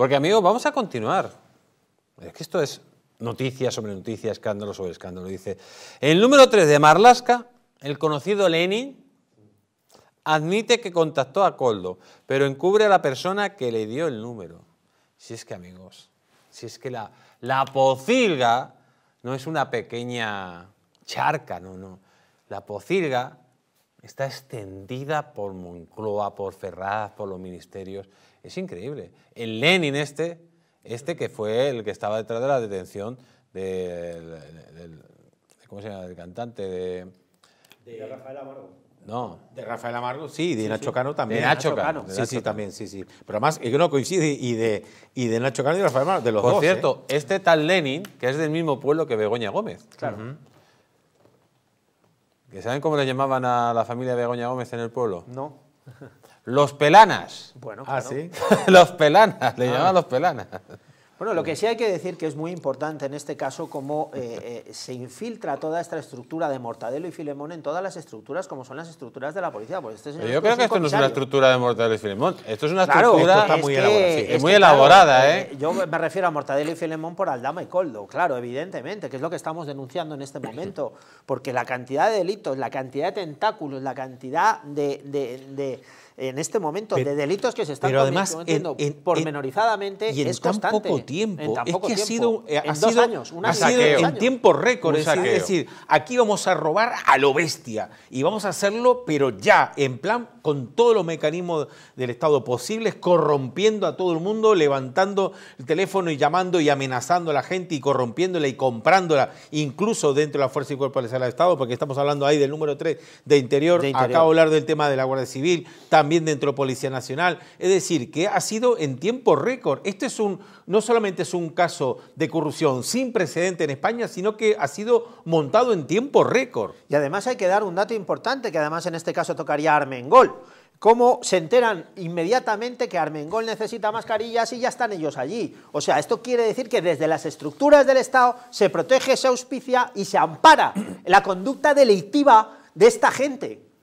Porque, amigos, vamos a continuar. Es que esto es noticia sobre noticia, escándalo sobre escándalo. Dice, el número 3 de Marlaska, el conocido Lenin, admite que contactó a Coldo, pero encubre a la persona que le dio el número. Si es que, amigos, si es que la, la pocilga no es una pequeña charca, no, no. La pocilga está extendida por Moncloa, por Ferraz, por los ministerios. Es increíble. El Lenin este, este que fue el que estaba detrás de la detención del, del ¿cómo se llama? Del cantante de... De Rafael Amargo. No. De Rafael Amargo, sí, de Nacho Cano también. De Nacho, Cano. sí, sí, también, sí, sí. Pero además, que no coincide, y de, y de Nacho Cano y de Rafael Amargo, de los dos. Por cierto, ¿eh? este tal Lenin, que es del mismo pueblo que Begoña Gómez. Claro. ¿Que saben cómo le llamaban a la familia de Goña Gómez en el pueblo? No. Los pelanas. Bueno, ah, sí. los pelanas, le ah. llamaban los pelanas. Bueno, lo que sí hay que decir que es muy importante en este caso cómo eh, eh, se infiltra toda esta estructura de Mortadelo y Filemón en todas las estructuras como son las estructuras de la policía. Este yo creo que esto no es una estructura de Mortadelo y Filemón, esto es una estructura muy, elaborada, Yo me refiero a Mortadelo y Filemón por Aldama y Coldo, claro, evidentemente, que es lo que estamos denunciando en este momento, porque la cantidad de delitos, la cantidad de tentáculos, la cantidad de en este momento de delitos que se están además, cometiendo pormenorizadamente y en es poco tiempo. es que ha sido, eh, en ha en tiempo récord. Es decir, aquí vamos a robar a lo bestia y vamos a hacerlo, pero ya, en plan, con todos los mecanismos del Estado posibles, corrompiendo a todo el mundo, levantando el teléfono y llamando y amenazando a la gente y corrompiéndola y comprándola, incluso dentro de la Fuerza y Cuerpo del Estado, porque estamos hablando ahí del número 3 de Interior. De Acabo de hablar del tema de la Guardia Civil. También también dentro de Policía Nacional. Es decir, que ha sido en tiempo récord. Este es un, no solamente es un caso de corrupción sin precedente en España, sino que ha sido montado en tiempo récord. Y además hay que dar un dato importante, que además en este caso tocaría Armengol cómo se enteran inmediatamente que Armengol necesita mascarillas y ya están ellos allí. O sea, esto quiere decir que desde las estructuras del Estado se protege, se auspicia y se ampara la conducta delictiva de esta gente.